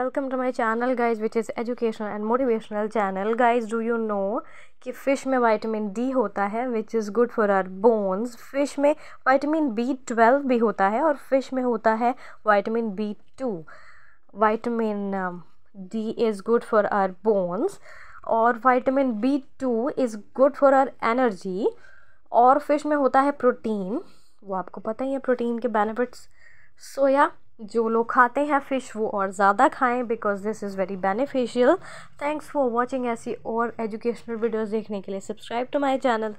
welcome to my channel guys which is educational and motivational channel guys do you know कि fish में vitamin D होता है which is good for our bones fish में vitamin B twelve भी होता है और fish में होता है vitamin B two vitamin D is good for our bones और vitamin B two is good for our energy और फिश में होता है प्रोटीन वो आपको पता ही है प्रोटीन के बेनिफिट्स सोया so, yeah, जो लोग खाते हैं फ़िश वो और ज़्यादा खाएं because this is very beneficial thanks for watching ऐसी और एजुकेशनल वीडियोस देखने के लिए सब्सक्राइब टू माय चैनल